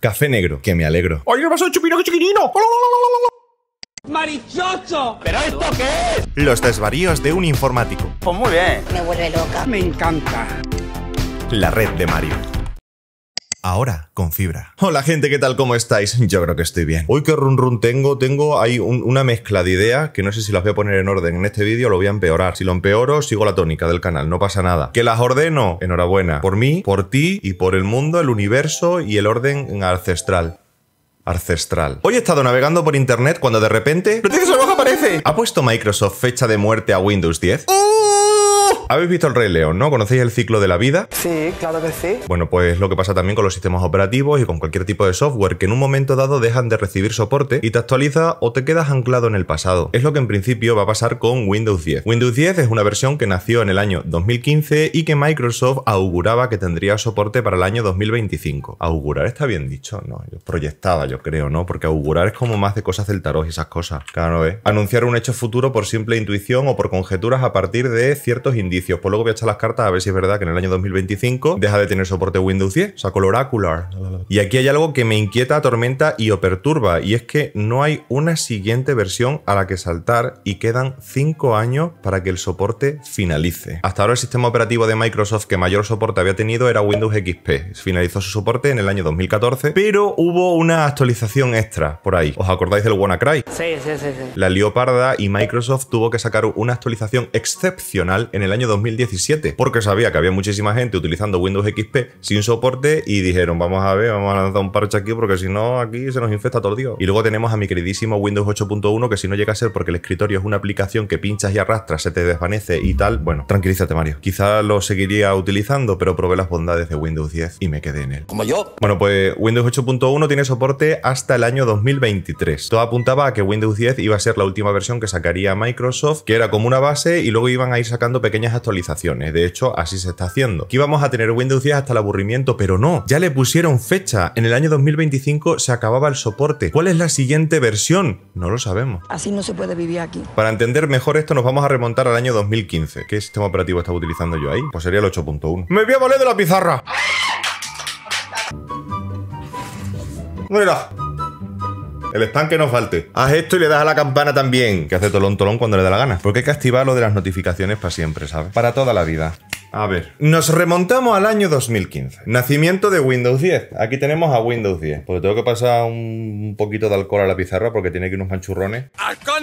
Café negro, que me alegro. ¡Ay, qué pasó de chupino chiquinino! marichoso ¿Pero esto qué es? Los desvaríos de un informático. Pues muy bien. Me vuelve loca. Me encanta. La red de Mario ahora con fibra. Hola gente, ¿qué tal? ¿Cómo estáis? Yo creo que estoy bien. Hoy qué run run tengo, tengo ahí una mezcla de ideas que no sé si las voy a poner en orden en este vídeo, lo voy a empeorar. Si lo empeoro, sigo la tónica del canal, no pasa nada. Que las ordeno, enhorabuena, por mí, por ti y por el mundo, el universo y el orden ancestral ancestral. Hoy he estado navegando por internet cuando de repente... ¡Noticias aparece! ¿Ha puesto Microsoft fecha de muerte a Windows 10? Habéis visto el Rey León, ¿no? ¿Conocéis el ciclo de la vida? Sí, claro que sí. Bueno, pues lo que pasa también con los sistemas operativos y con cualquier tipo de software que en un momento dado dejan de recibir soporte y te actualiza o te quedas anclado en el pasado. Es lo que en principio va a pasar con Windows 10. Windows 10 es una versión que nació en el año 2015 y que Microsoft auguraba que tendría soporte para el año 2025. Augurar está bien dicho, ¿no? Yo proyectaba, yo creo, ¿no? Porque augurar es como más de cosas del tarot y esas cosas. Claro, ¿eh? Anunciar un hecho futuro por simple intuición o por conjeturas a partir de ciertos indicios pues luego voy a echar las cartas a ver si es verdad que en el año 2025 deja de tener soporte Windows 10, sacó el Oracular. Y aquí hay algo que me inquieta, atormenta y o perturba, y es que no hay una siguiente versión a la que saltar y quedan 5 años para que el soporte finalice. Hasta ahora el sistema operativo de Microsoft que mayor soporte había tenido era Windows XP. Finalizó su soporte en el año 2014, pero hubo una actualización extra por ahí. ¿Os acordáis del WannaCry? Sí, sí, sí. sí. La Leoparda y Microsoft tuvo que sacar una actualización excepcional en el año 2017, porque sabía que había muchísima gente utilizando Windows XP sin soporte y dijeron, vamos a ver, vamos a lanzar un parche aquí porque si no, aquí se nos infecta todo el día. Y luego tenemos a mi queridísimo Windows 8.1 que si no llega a ser porque el escritorio es una aplicación que pinchas y arrastras, se te desvanece y tal, bueno, tranquilízate Mario. Quizá lo seguiría utilizando, pero probé las bondades de Windows 10 y me quedé en él. Como yo. Bueno, pues Windows 8.1 tiene soporte hasta el año 2023. Todo apuntaba a que Windows 10 iba a ser la última versión que sacaría Microsoft, que era como una base y luego iban a ir sacando pequeñas actualizaciones. De hecho, así se está haciendo. Aquí vamos a tener Windows 10 hasta el aburrimiento, pero no. Ya le pusieron fecha. En el año 2025 se acababa el soporte. ¿Cuál es la siguiente versión? No lo sabemos. Así no se puede vivir aquí. Para entender mejor esto, nos vamos a remontar al año 2015. ¿Qué sistema operativo estaba utilizando yo ahí? Pues sería el 8.1. ¡Me voy a valer de la pizarra! ¡Mira! El spam que no falte. Haz esto y le das a la campana también, que hace tolón tolón cuando le da la gana. Porque hay que activar lo de las notificaciones para siempre, ¿sabes? Para toda la vida. A ver. Nos remontamos al año 2015. Nacimiento de Windows 10. Aquí tenemos a Windows 10. Porque tengo que pasar un poquito de alcohol a la pizarra porque tiene aquí unos manchurrones. ¡Alcohol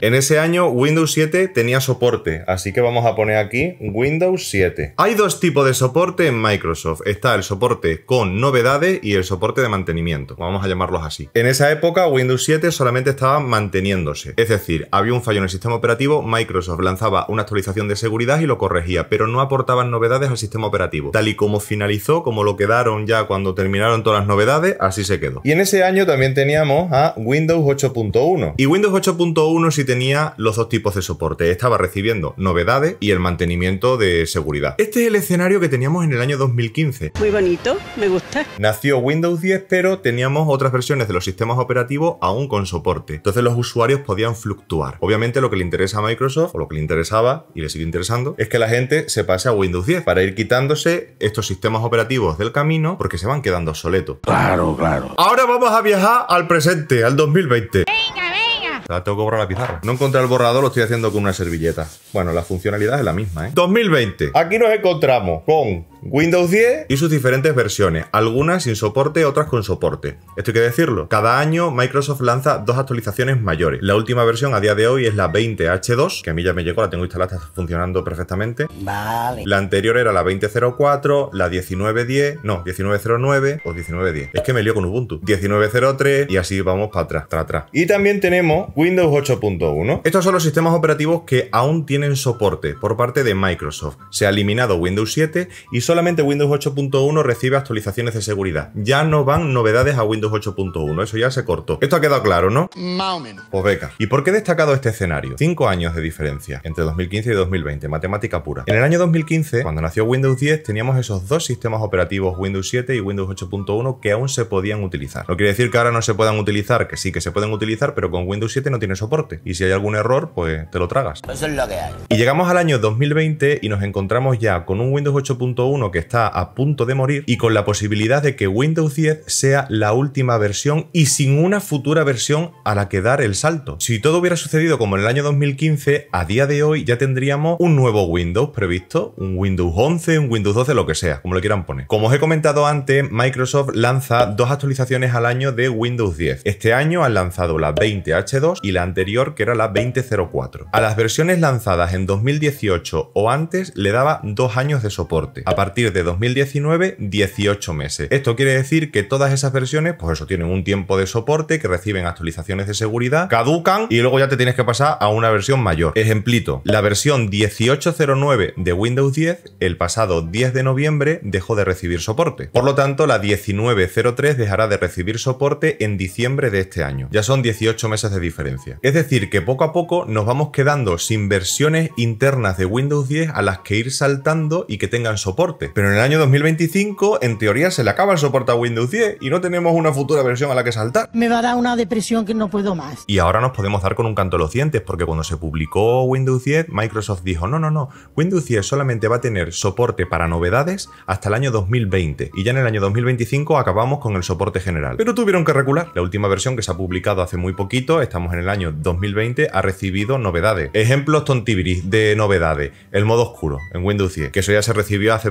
En ese año, Windows 7 tenía soporte. Así que vamos a poner aquí Windows 7. Hay dos tipos de soporte en Microsoft. Está el soporte con novedades y el soporte de mantenimiento. Vamos a llamarlos así. En esa época, Windows 7 solamente estaba manteniéndose. Es decir, había un fallo en el sistema operativo, Microsoft lanzaba una actualización de seguridad y lo corregía, pero no aportaba novedades al sistema operativo. Tal y como finalizó, como lo quedaron ya cuando terminaron todas las novedades, así se quedó. Y en ese año también teníamos a Windows 8.1. Y Windows 8.1 sí tenía los dos tipos de soporte. Estaba recibiendo novedades y el mantenimiento de seguridad. Este es el escenario que teníamos en el año 2015. Muy bonito, me gusta. Nació Windows 10, pero teníamos otras versiones de los sistemas operativos aún con soporte. Entonces los usuarios podían fluctuar. Obviamente lo que le interesa a Microsoft, o lo que le interesaba y le sigue interesando, es que la gente se pase a Windows 10 para ir quitándose estos sistemas operativos del camino porque se van quedando obsoletos. Claro, claro. Ahora vamos a viajar al presente, al 2020. ¡Venga, venga! tengo que borrar la pizarra. No encontré el borrador, lo estoy haciendo con una servilleta. Bueno, la funcionalidad es la misma, ¿eh? 2020. Aquí nos encontramos con Windows 10 y sus diferentes versiones, algunas sin soporte, otras con soporte. Esto hay que decirlo. Cada año Microsoft lanza dos actualizaciones mayores. La última versión a día de hoy es la 20H2, que a mí ya me llegó, la tengo instalada, está funcionando perfectamente. Vale. La anterior era la 20.04, la 19.10, no, 19.09 o 19.10. Es que me lío con Ubuntu. 19.03 y así vamos para atrás, para atrás. Y también tenemos Windows 8.1. Estos son los sistemas operativos que aún tienen soporte por parte de Microsoft. Se ha eliminado Windows 7 y son solamente Windows 8.1 recibe actualizaciones de seguridad. Ya no van novedades a Windows 8.1, eso ya se cortó. Esto ha quedado claro, ¿no? Más o menos. Pues beca. ¿Y por qué he destacado este escenario? Cinco años de diferencia entre 2015 y 2020, matemática pura. En el año 2015, cuando nació Windows 10, teníamos esos dos sistemas operativos, Windows 7 y Windows 8.1, que aún se podían utilizar. No quiere decir que ahora no se puedan utilizar, que sí que se pueden utilizar, pero con Windows 7 no tiene soporte. Y si hay algún error, pues te lo tragas. Eso es lo que hay. Y llegamos al año 2020 y nos encontramos ya con un Windows 8.1 que está a punto de morir y con la posibilidad de que Windows 10 sea la última versión y sin una futura versión a la que dar el salto. Si todo hubiera sucedido como en el año 2015, a día de hoy ya tendríamos un nuevo Windows previsto, un Windows 11, un Windows 12, lo que sea, como lo quieran poner. Como os he comentado antes, Microsoft lanza dos actualizaciones al año de Windows 10. Este año han lanzado la 20H2 y la anterior que era la 2004. A las versiones lanzadas en 2018 o antes le daba dos años de soporte. A de 2019 18 meses. Esto quiere decir que todas esas versiones, pues eso, tienen un tiempo de soporte, que reciben actualizaciones de seguridad, caducan y luego ya te tienes que pasar a una versión mayor. Ejemplito, la versión 1809 de Windows 10 el pasado 10 de noviembre dejó de recibir soporte. Por lo tanto, la 1903 dejará de recibir soporte en diciembre de este año. Ya son 18 meses de diferencia. Es decir, que poco a poco nos vamos quedando sin versiones internas de Windows 10 a las que ir saltando y que tengan soporte pero en el año 2025, en teoría, se le acaba el soporte a Windows 10 y no tenemos una futura versión a la que saltar. Me va a dar una depresión que no puedo más. Y ahora nos podemos dar con un canto los dientes, porque cuando se publicó Windows 10, Microsoft dijo, no, no, no, Windows 10 solamente va a tener soporte para novedades hasta el año 2020, y ya en el año 2025 acabamos con el soporte general. Pero tuvieron que regular La última versión que se ha publicado hace muy poquito, estamos en el año 2020, ha recibido novedades. Ejemplos tontibiris de novedades. El modo oscuro en Windows 10, que eso ya se recibió hace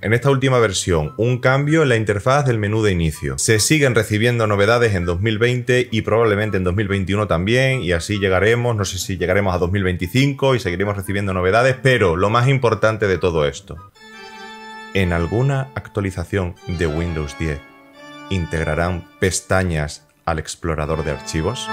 en esta última versión, un cambio en la interfaz del menú de inicio. Se siguen recibiendo novedades en 2020 y probablemente en 2021 también, y así llegaremos, no sé si llegaremos a 2025 y seguiremos recibiendo novedades, pero lo más importante de todo esto, en alguna actualización de Windows 10 integrarán pestañas al explorador de archivos?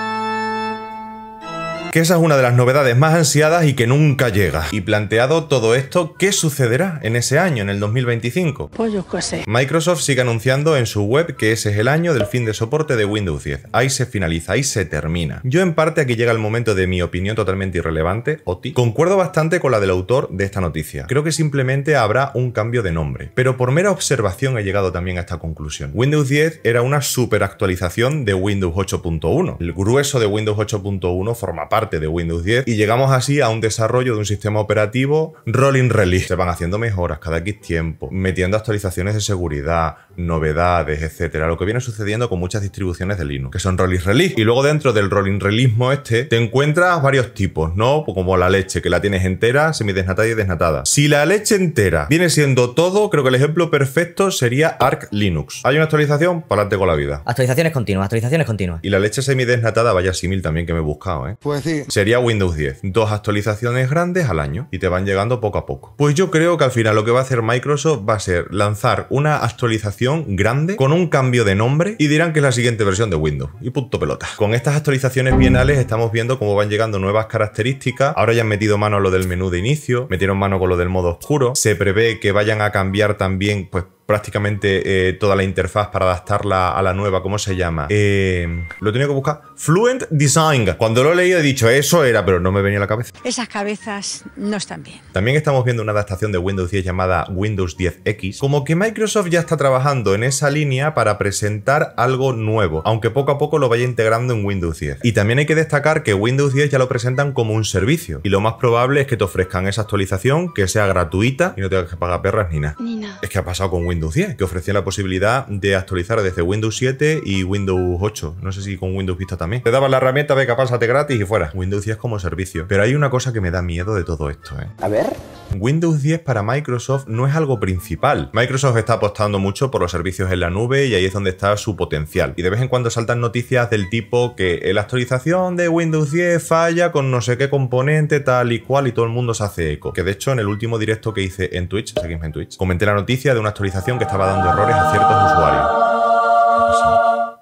esa es una de las novedades más ansiadas y que nunca llega. Y planteado todo esto, ¿qué sucederá en ese año, en el 2025? Pues yo sé. Microsoft sigue anunciando en su web que ese es el año del fin de soporte de Windows 10. Ahí se finaliza, ahí se termina. Yo en parte aquí llega el momento de mi opinión totalmente irrelevante, OTI. Concuerdo bastante con la del autor de esta noticia. Creo que simplemente habrá un cambio de nombre. Pero por mera observación he llegado también a esta conclusión. Windows 10 era una superactualización de Windows 8.1. El grueso de Windows 8.1 forma parte de Windows 10 y llegamos así a un desarrollo de un sistema operativo rolling release. Se van haciendo mejoras cada X tiempo, metiendo actualizaciones de seguridad, novedades, etcétera. Lo que viene sucediendo con muchas distribuciones de Linux, que son rolling release. Y luego dentro del rolling release este, te encuentras varios tipos, ¿no? Como la leche, que la tienes entera, semidesnatada y desnatada. Si la leche entera viene siendo todo, creo que el ejemplo perfecto sería Arc Linux. Hay una actualización, para adelante con la vida. Actualizaciones continuas, actualizaciones continuas. Y la leche semidesnatada, vaya simil también que me he buscado, ¿eh? Pues sí. Sería Windows 10. Dos actualizaciones grandes al año y te van llegando poco a poco. Pues yo creo que al final lo que va a hacer Microsoft va a ser lanzar una actualización grande con un cambio de nombre y dirán que es la siguiente versión de Windows. Y punto pelota. Con estas actualizaciones bienales estamos viendo cómo van llegando nuevas características. Ahora ya han metido mano a lo del menú de inicio, metieron mano con lo del modo oscuro. Se prevé que vayan a cambiar también, pues prácticamente eh, toda la interfaz para adaptarla a la nueva, ¿cómo se llama? Eh, lo he tenido que buscar. Fluent Design. Cuando lo he leído he dicho, eso era, pero no me venía a la cabeza. Esas cabezas no están bien. También estamos viendo una adaptación de Windows 10 llamada Windows 10X. Como que Microsoft ya está trabajando en esa línea para presentar algo nuevo, aunque poco a poco lo vaya integrando en Windows 10. Y también hay que destacar que Windows 10 ya lo presentan como un servicio. Y lo más probable es que te ofrezcan esa actualización, que sea gratuita y no tengas que pagar perras ni nada. Ni nada. Es que ha pasado con Windows Windows 10, que ofrecía la posibilidad de actualizar desde Windows 7 y Windows 8. No sé si con Windows Vista también. Te daban la herramienta, que pásate gratis y fuera. Windows 10 como servicio. Pero hay una cosa que me da miedo de todo esto, ¿eh? A ver. Windows 10 para Microsoft no es algo principal. Microsoft está apostando mucho por los servicios en la nube y ahí es donde está su potencial. Y de vez en cuando saltan noticias del tipo que la actualización de Windows 10 falla con no sé qué componente tal y cual y todo el mundo se hace eco. Que de hecho en el último directo que hice en Twitch, seguidme en Twitch, comenté la noticia de una actualización que estaba dando errores a ciertos usuarios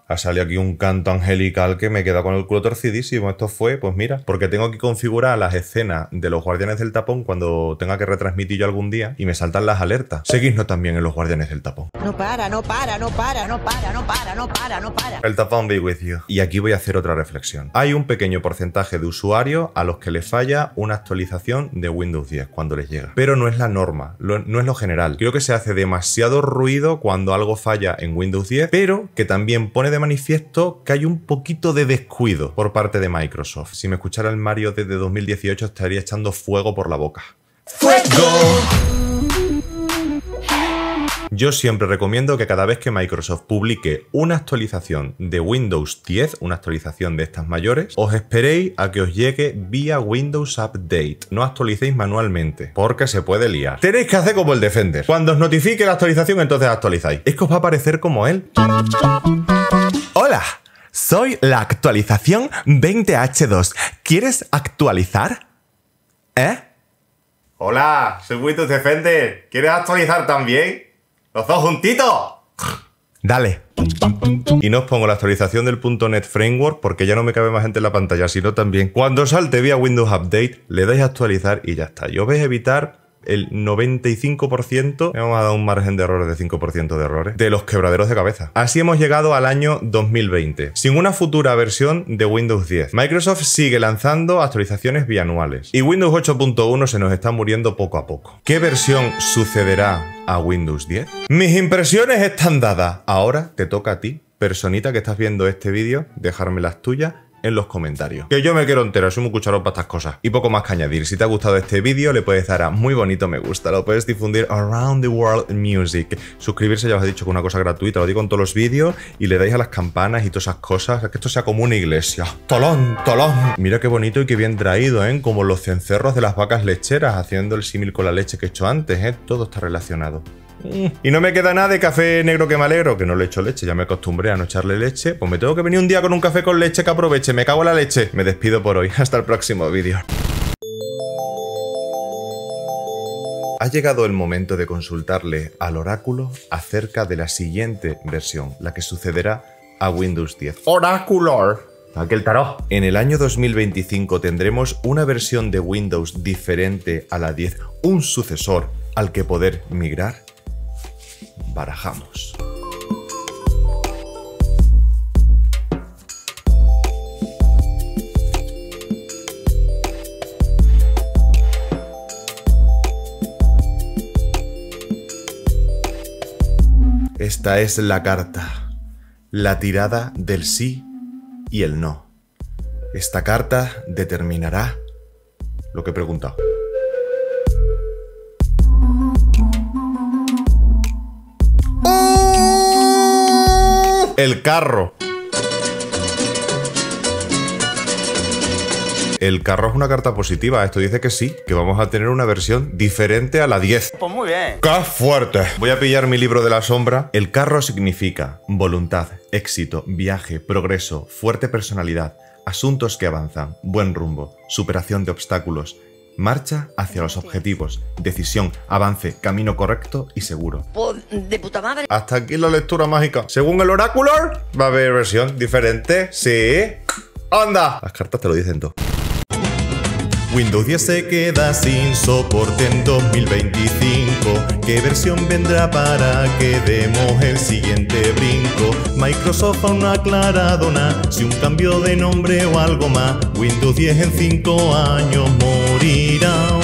ha salido aquí un canto angelical que me queda con el culo torcidísimo. Esto fue, pues mira, porque tengo que configurar las escenas de los Guardianes del Tapón cuando tenga que retransmitir yo algún día y me saltan las alertas. Seguidnos también en los Guardianes del Tapón. No para, no para, no para, no para, no para, no para, no para. El tapón be with you. Y aquí voy a hacer otra reflexión. Hay un pequeño porcentaje de usuarios a los que les falla una actualización de Windows 10 cuando les llega. Pero no es la norma, no es lo general. Creo que se hace demasiado ruido cuando algo falla en Windows 10, pero que también pone de manifiesto que hay un poquito de descuido por parte de Microsoft. Si me escuchara el Mario desde 2018 estaría echando fuego por la boca. Yo siempre recomiendo que cada vez que Microsoft publique una actualización de Windows 10, una actualización de estas mayores, os esperéis a que os llegue vía Windows Update. No actualicéis manualmente, porque se puede liar. Tenéis que hacer como el Defender. Cuando os notifique la actualización, entonces actualizáis. Es que os va a parecer como él. ¡Hola! Soy la actualización 20H2. ¿Quieres actualizar? ¿Eh? Hola, soy Windows Defender. ¿Quieres actualizar también? ¡Los dos juntitos! Dale. Y no os pongo la actualización del .NET Framework porque ya no me cabe más gente en la pantalla, sino también cuando salte vía Windows Update le dais a actualizar y ya está. Yo vais a evitar el 95%, hemos dado un margen de errores de 5% de errores, de los quebraderos de cabeza. Así hemos llegado al año 2020, sin una futura versión de Windows 10. Microsoft sigue lanzando actualizaciones bianuales y Windows 8.1 se nos está muriendo poco a poco. ¿Qué versión sucederá a Windows 10? Mis impresiones están dadas. Ahora te toca a ti, personita que estás viendo este vídeo, dejarme las tuyas en los comentarios. Que yo me quiero enterar, soy muy cucharón para estas cosas. Y poco más que añadir, si te ha gustado este vídeo le puedes dar a muy bonito me gusta, lo puedes difundir around the world music. Suscribirse ya os he dicho que es una cosa gratuita, lo digo en todos los vídeos y le dais a las campanas y todas esas cosas, que esto sea como una iglesia. Tolón, tolón. Mira qué bonito y qué bien traído, ¿eh? Como los cencerros de las vacas lecheras, haciendo el símil con la leche que he hecho antes, ¿eh? Todo está relacionado. Y no me queda nada de café negro que me alegro, que no le echo leche, ya me acostumbré a no echarle leche. Pues me tengo que venir un día con un café con leche que aproveche, me cago la leche. Me despido por hoy, hasta el próximo vídeo. Ha llegado el momento de consultarle al oráculo acerca de la siguiente versión, la que sucederá a Windows 10. ¡Oráculo! Aquel tarot. En el año 2025 tendremos una versión de Windows diferente a la 10, un sucesor al que poder migrar barajamos. Esta es la carta, la tirada del sí y el no. Esta carta determinará lo que he preguntado. El carro. El carro es una carta positiva. Esto dice que sí, que vamos a tener una versión diferente a la 10. Pues muy bien. ¡Qué fuerte! Voy a pillar mi libro de la sombra. El carro significa voluntad, éxito, viaje, progreso, fuerte personalidad, asuntos que avanzan, buen rumbo, superación de obstáculos, Marcha hacia los objetivos, decisión, avance, camino correcto y seguro. Pues, Hasta aquí la lectura mágica. Según el oráculo, va a haber versión diferente. Sí. ¡Onda! Las cartas te lo dicen todo. Windows 10 se queda sin soporte en 2025 ¿Qué versión vendrá para que demos el siguiente brinco? Microsoft aún una ha Si un cambio de nombre o algo más Windows 10 en 5 años morirá